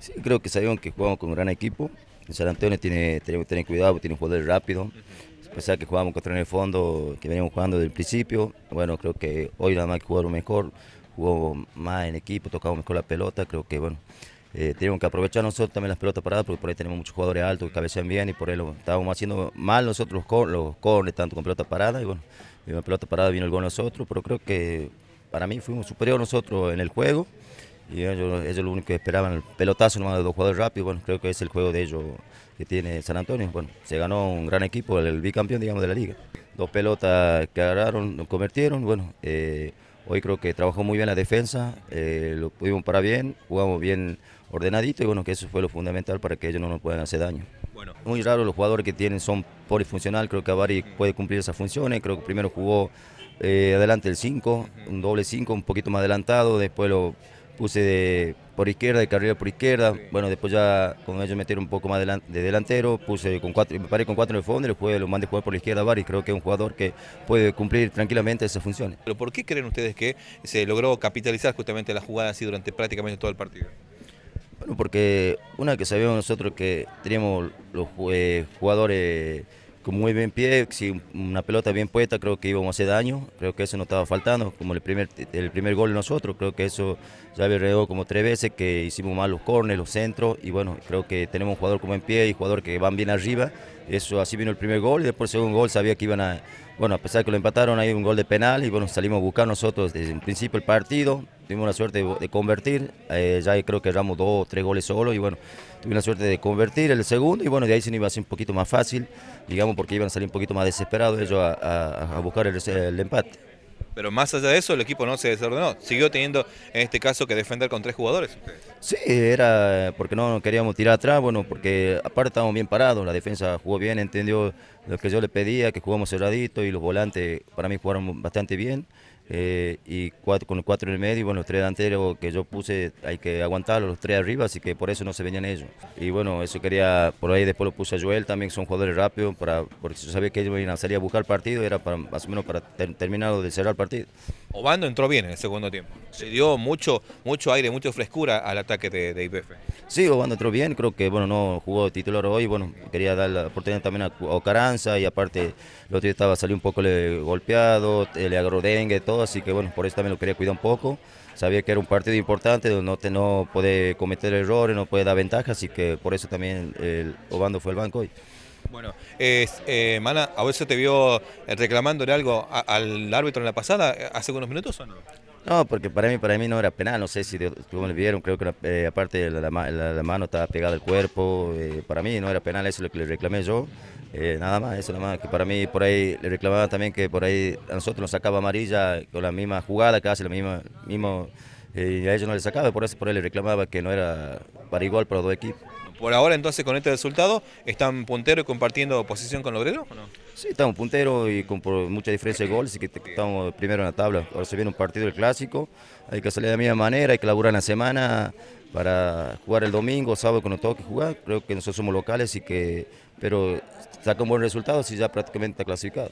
Sí, creo que sabíamos que jugamos con un gran equipo. En San Antonio tiene, tenemos que tener cuidado porque tiene un jugador rápido. pesar de que jugamos contra en el fondo, que veníamos jugando desde el principio. Bueno, creo que hoy nada más que jugaron mejor, jugó más en equipo, tocamos mejor la pelota. Creo que bueno, eh, tenemos que aprovechar nosotros también las pelotas paradas porque por ahí tenemos muchos jugadores altos que cabecean bien y por ahí estábamos haciendo mal nosotros los corners, tanto con pelota parada y bueno, la pelota parada vino el gol nosotros, pero creo que para mí fuimos superiores nosotros en el juego. Y ellos, lo único que esperaban, el pelotazo nomás de dos jugadores rápidos, bueno, creo que es el juego de ellos que tiene San Antonio. Bueno, se ganó un gran equipo, el bicampeón, digamos, de la liga. Dos pelotas que agarraron, convirtieron, bueno, eh, hoy creo que trabajó muy bien la defensa, eh, lo pudimos parar bien, jugamos bien ordenadito y bueno, que eso fue lo fundamental para que ellos no nos puedan hacer daño. Bueno. Muy raro, los jugadores que tienen son polifuncional, creo que Avari puede cumplir esas funciones, creo que primero jugó eh, adelante el 5, un doble 5, un poquito más adelantado, después lo puse por izquierda, de carrera por izquierda. Bueno, después ya con ellos metieron un poco más de delantero, puse con cuatro, me paré con cuatro en el fondo y jugué, lo mandé jugar por la izquierda a y Creo que es un jugador que puede cumplir tranquilamente esas funciones. ¿Pero por qué creen ustedes que se logró capitalizar justamente la jugada así durante prácticamente todo el partido? Bueno, porque una que sabíamos nosotros que teníamos los eh, jugadores con muy bien pie, si una pelota bien puesta creo que íbamos a hacer daño, creo que eso nos estaba faltando, como el primer, el primer gol nosotros, creo que eso ya alrededor como tres veces que hicimos mal los corners, los centros y bueno, creo que tenemos un jugador como en pie y jugador que van bien arriba, eso así vino el primer gol y después el segundo gol sabía que iban a, bueno, a pesar de que lo empataron hay un gol de penal y bueno, salimos a buscar nosotros desde el principio el partido, tuvimos la suerte de, convertir, eh, ya creo que erramos dos o tres goles solo y bueno, tuvimos la suerte de convertir el segundo y bueno, de ahí se nos iba a ser un poquito más fácil, digamos, porque iban a salir un poquito más desesperados ellos a, buscar el, el empate. Pero más allá de eso, el equipo no se desordenó. Siguió teniendo, en este caso, que defender con tres jugadores. Sí, era porque no queríamos tirar atrás, bueno, porque aparte estábamos bien parados, la defensa jugó bien, entendió lo que yo le pedía, que jugamos cerradito y los volantes para mí jugaron bastante bien. Eh, y cuatro, con los cuatro en el medio, y bueno, los tres delanteros que yo puse hay que aguantarlos, los tres arriba, así que por eso no se venían ellos. Y bueno, eso quería, por ahí después lo puse a Joel, también son jugadores rápidos, para, porque yo sabía que ellos iban a salir a buscar partido, era para, más o menos para terminado terminar de cerrar el partido. Obando entró bien en el segundo tiempo. Se dio mucho, mucho aire, mucha frescura al ataque de IPF. Sí, Obando entró bien. Creo que bueno, no jugó titular hoy. Bueno, quería dar la oportunidad también a Ocaranza y aparte el otro día estaba salió un poco golpeado, eh, le agarró y todo, así que bueno, por eso también lo quería cuidar un poco. Sabía que era un partido importante donde no, te, no puede cometer errores, no puede dar ventaja, así que por eso también el Obando fue el banco hoy. Bueno, eh, eh, Mana, ¿a veces te vio eh, reclamándole algo al árbitro en la pasada eh, hace unos minutos o no? No, porque para mí, para mí no era penal, no sé si como le vieron, creo que eh, aparte la, mano estaba pegada al cuerpo, para mí no era penal, eso es lo que le reclamé yo, nada más, eso nada más, que para mí por ahí le reclamaba también que por ahí a nosotros nos sacaba amarilla con la misma jugada, casi la misma, mismo, y a ellos no le sacaba, por eso por ahí le reclamaba que no era para igual para los dos equipos por ahora entonces con este resultado, ¿están punteros y compartiendo posición con obreros o no? Sí, estamos punteros y con mucha diferencia de goles, así que estamos primero en la tabla. Ahora se viene un partido del clásico, hay que salir de la misma manera, hay que laburar la semana para jugar el domingo, sábado cuando que jugar, creo que nosotros somos locales y que, pero saca un buen resultado si ya prácticamente está clasificado.